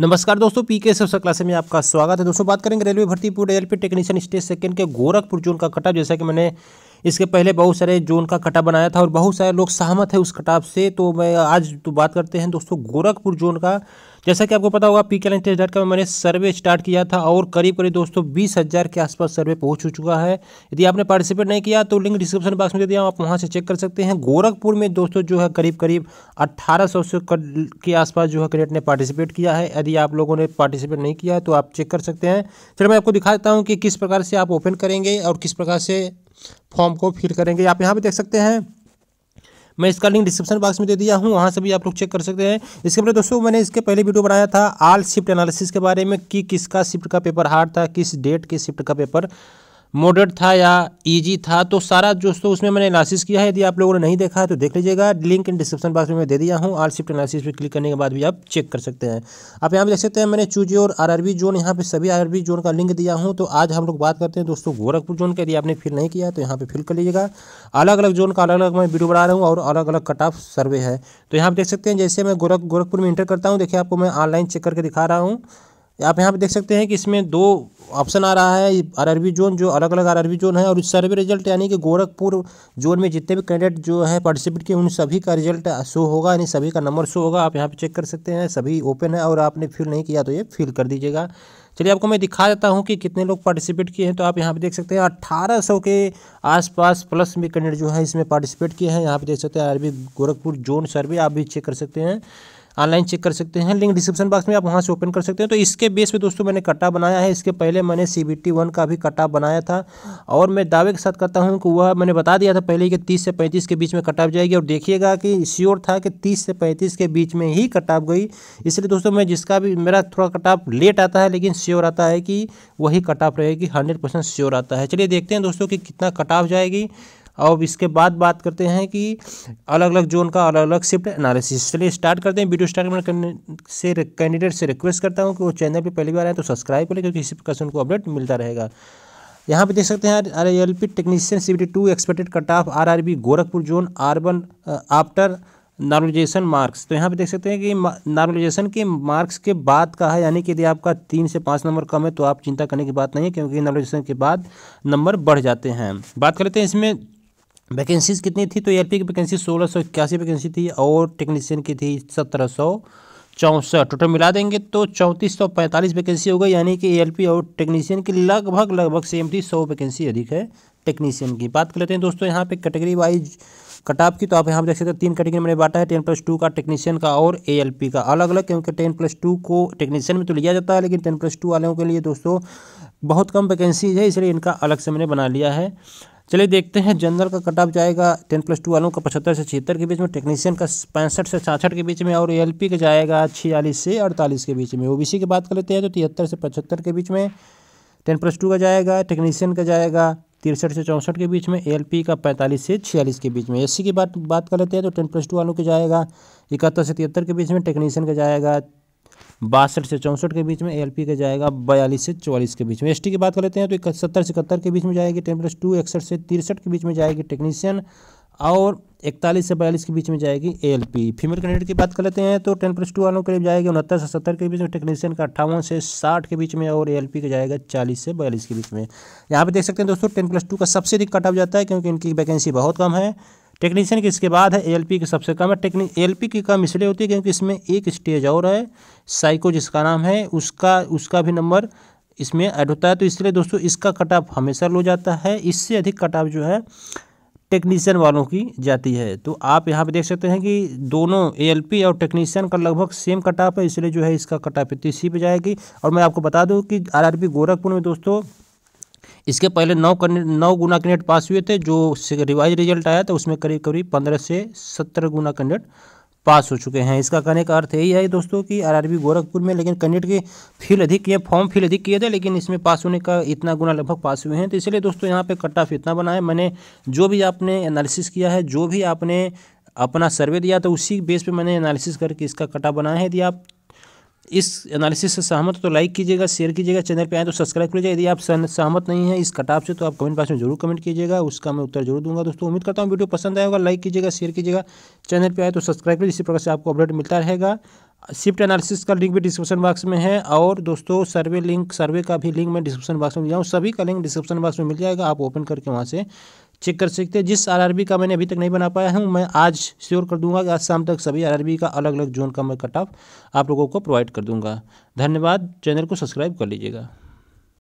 नमस्कार दोस्तों पी के सबसे क्लासे में आपका स्वागत है दोस्तों बात करेंगे रेलवे भर्ती board L P technician stage second के गोरखपुर जोन का कटा जैसा कि मैंने इसके पहले बहुत सारे जोन का कटा बनाया था और बहुत सारे लोग सहमत है उस कटाब से तो मैं आज तो बात करते हैं दोस्तों गोरखपुर जोन का जैसा कि आपको पता होगा पी कैलेंट टेस्ट डॉट का मैंने सर्वे स्टार्ट किया था और करीब करीब दोस्तों बीस हज़ार के आसपास सर्वे पहुंच चुका है यदि आपने पार्टिसिपेट नहीं किया तो लिंक डिस्क्रिप्शन बॉक्स में दे दिया आप वहाँ से चेक कर सकते हैं गोरखपुर में दोस्तों जो है करीब करीब अट्ठारह सौ के आसपास जो है क्रेडिट ने पार्टिसिपेट किया है यदि आप लोगों ने पार्टिसिपेट नहीं किया तो आप चेक कर सकते हैं फिर मैं आपको दिखाता हूँ कि किस प्रकार से आप ओपन करेंगे और किस प्रकार से फॉर्म को फिल करेंगे आप यहाँ पर देख सकते हैं मैं इसका लिंक डिस्क्रिप्शन बॉक्स में दे दिया हूँ वहाँ से भी आप लोग चेक कर सकते हैं इसके पहले दोस्तों मैंने इसके पहले वीडियो बनाया था आल शिफ्ट एनालिसिस के बारे में कि किसका शिफ्ट का पेपर हार्ड था किस डेट के शिफ्ट का पेपर मॉडरेट था या ईजी था तो सारा दोस्तों उसमें मैंने एनालिसिस किया है यदि आप लोगों ने नहीं देखा है तो देख लीजिएगा लिंक इन डिस्क्रिप्शन बॉक्स में मैं दे दिया हूँ आर शिफ्ट एनालिसिस पर क्लिक करने के बाद भी आप चेक कर सकते हैं आप यहाँ पर देख सकते हैं मैंने चूजी और आर जोन यहाँ पर सभी आर जोन का लिंक दिया हूँ तो आज हम लोग बात करते हैं दोस्तों गोरखपुर जोन का यदि आपने फिल नहीं किया तो यहाँ पर फिल कर लीजिएगा अलग अलग जोन का अलग अलग मैं वीडियो बना रहा हूँ और अलग अलग कट ऑफ सर्वे है तो यहाँ पर देख सकते हैं जैसे मैं गोरख गोरखपुर में इंटर करता हूँ देखिए आपको मैं ऑनलाइन चेक करके दिखा रहा हूँ आप यहाँ पे देख सकते हैं कि इसमें दो ऑप्शन आ रहा है आर जोन जो अलग अलग आर जोन है और सर्वे रिजल्ट यानी कि गोरखपुर जोन में जितने भी कैंडिडेट जो है पार्टिसिपेट किए उन सभी का रिजल्ट शो होगा यानी सभी का नंबर शो होगा आप यहाँ पे चेक कर सकते हैं सभी ओपन है और आपने फिल नहीं किया तो ये फिल कर दीजिएगा चलिए आपको मैं दिखा देता हूँ कि कितने लोग पार्टिसिपेट किए हैं तो आप यहाँ पे देख सकते हैं अट्ठारह सौ के आसपास प्लस में कैंडिडेट जो है इसमें पार्टिसिपेट किए हैं यहाँ पर देख सकते हैं आर गोरखपुर जोन सर्वे आप भी चेक कर सकते हैं ऑनलाइन चेक कर सकते हैं लिंक डिस्क्रिप्शन बॉक्स में आप वहाँ से ओपन कर सकते हैं तो इसके बेस पर दोस्तों मैंने कट्टा बनाया है इसके पहले मैंने सी बी वन का भी कट्टा बनाया था और मैं दावे के साथ करता हूँ कि वह मैंने बता दिया था पहले कि तीस से पैंतीस के बीच में कटाव जाएगी और देखिएगा कि श्योर था कि तीस से पैंतीस के बीच में ही कटाव गई इसलिए दोस्तों मैं जिसका भी मेरा थोड़ा कटाव लेट आता है लेकिन श्योर आता है कि वही कटाव रहेगी हंड्रेड परसेंट श्योर आता है चलिए देखते हैं दोस्तों कि कितना कटाव जाएगी अब इसके बाद बात करते हैं कि अलग अलग जोन का अलग अलग शिफ्ट एनालिसिस चलिए स्टार्ट करते हैं वीडियो स्टार्ट से कैंडिडेट से रिक्वेस्ट करता हूँ कि वो चैनल पर पहली बार आए तो सब्सक्राइब करें क्योंकि इसी प्रकार से उनको अपडेट मिलता रहेगा यहाँ पे देख सकते हैं R L P technician C B two expected cut off R R B Gorakhpur zone urban after normalization marks तो यहाँ पे देख सकते हैं कि नॉर्मलाइजेशन के मार्क्स के बाद का है यानी कि यदि आपका तीन से पाँच नंबर कम है तो आप चिंता करने की बात नहीं है क्योंकि नॉर्मलाइजेशन के बाद नंबर बढ़ जाते हैं बात कर लेते हैं इसमें वैकेंसीज कितनी थी तो ए की वैकेंसी सोलह सौ इक्यासी वैकेंसी थी और टेक्नीशियन की थी सत्रह सौ चौंसठ टोटल मिला देंगे तो चौंतीस सौ पैंतालीस वैकेंसी हो गई यानी कि एएलपी और टेक्नीशियन की लगभग लगभग सेम थी सौ वैकेंसी अधिक है टेक्नीशियन की बात कर लेते हैं दोस्तों यहाँ पे कैटेगरी वाइज कटाप की तो आप यहाँ पर देख सकते हैं तीन कैटेगरी मैंने बांटा है टेन प्लस टू का टेक्नीशियन का और पी का अलग अलग क्योंकि टेन प्लस टू को टेक्नीशियन में तो लिया जाता है लेकिन टेन प्लस टू वालों के लिए दोस्तों बहुत कम वैकेंसीज है इसलिए इनका अलग से मैंने बना लिया है चलिए देखते हैं जनरल का कट ऑफ जाएगा टेन प्लस टू वालों का पचहत्तर से छिहत्तर के बीच में टेक्नीशियन का पैंसठ से छाछठ के बीच में और ए का जाएगा छियालीस से अड़तालीस के बीच में ओ की बात कर लेते हैं तो तिहत्तर से पचहत्तर के बीच में टेन प्लस टू का जाएगा टेक्नीशियन का जाएगा तिरसठ से चौंसठ के बीच में ए का पैंतालीस से छियालीस के बीच में एस की बात बात कर लेते हैं तो टेन प्लस टू वालों के जाएगा इकहत्तर से तिहत्तर के बीच में टेक्नीशियन का जाएगा बासठ से चौंसठ के बीच में ए का जाएगा बयालीस से चौवालीस के बीच में एस की बात कर लेते हैं तो सत्तर से इकहत्तर के बीच में जाएगी टेन प्लस टू इकसठ से तिरसठ के बीच में जाएगी टेक्नीशियन और इकतालीस से बयालीस के बीच में जाएगी एलपी फीमेल कैंडिडेट की बात कर लेते हैं तो टेन प्लस टू वालों के करीब जाएगी उनहत्तर से सत्तर के बीच में टेक्नीशियन का अट्ठावन से साठ के बीच में और एलपी का जाएगा चालीस से बयालीस के बीच में यहाँ पर देख सकते हैं दोस्तों टेन प्लस टू का सबसे अधिक कट ऑफ जाता है क्योंकि इनकी वैकेंसी बहुत कम है टेक्नीशियन की इसके बाद है पी की सबसे कम है टेक्नी पी की कम इसलिए होती है क्योंकि इसमें एक स्टेज और है साइको जिसका नाम है उसका उसका भी नंबर इसमें ऐड होता है तो इसलिए दोस्तों इसका कट ऑफ हमेशा लो जाता है इससे अधिक कट ऑफ जो है टेक्नीशियन वालों की जाती है तो आप यहाँ पे देख सकते हैं कि दोनों एएलपी और टेक्नीशियन का लगभग सेम कट ऑफ है इसलिए जो है इसका कट ऑफ इतनी सी पे जाएगी और मैं आपको बता दूँ कि आर गोरखपुर में दोस्तों इसके पहले नौ नौ गुना कैंडिडेट पास हुए थे जो रिवाइज रिजल्ट आया था उसमें करीब करीब पंद्रह से सत्रह गुना कैंडिडेट पास हो चुके हैं इसका कहने का अर्थ यही है दोस्तों कि आरआरबी गोरखपुर में लेकिन कैंडिडेट के फील अधिक किए फॉर्म फील अधिक किए थे लेकिन इसमें पास होने का इतना गुना लगभग पास हुए हैं तो इसलिए दोस्तों यहाँ पे कट ऑफ इतना बना है मैंने जो भी आपने एनालिसिस किया है जो भी आपने अपना सर्वे दिया तो उसी बेस पे मैंने एनालिसिस करके इसका कटा बनाया है यदि आप इस एनालिसिस से सहमत तो लाइक कीजिएगा शेयर कीजिएगा चैनल पे आए तो सब्सक्राइब कीजिएगा यदि आप सहमत नहीं है इस कटाप से तो आप कमेंट बॉक्स में जरूर कमेंट कीजिएगा उसका मैं उत्तर जरूर दूंगा दोस्तों उम्मीद करता हूँ वीडियो पसंद आएगा लाइक कीजिएगा शेयर कीजिएगा चैनल पर आए तो सब्सक्राइब कीजिए इसी प्रकार से आपको अपडेट मिलता रहेगा शिफ्ट एनालिसिस का लिंक भी डिस्क्रिप्शन बॉक्स में है और दोस्तों सर्वे लिंक सर्वे का भी लिंक मैं डिस्क्रिप्शन बॉक्स में मिल जाऊँ सभी का लिंक डिस्क्रिप्शन बॉक्स में मिल जाएगा आप ओपन करके वहाँ से चेक कर सकते हैं जिस आरआरबी का मैंने अभी तक नहीं बना पाया हूँ मैं आज श्योर कर दूंगा कि आज शाम तक सभी आरआरबी का अलग अलग जोन का मैं कट ऑफ आप लोगों को प्रोवाइड कर दूंगा धन्यवाद चैनल को सब्सक्राइब कर लीजिएगा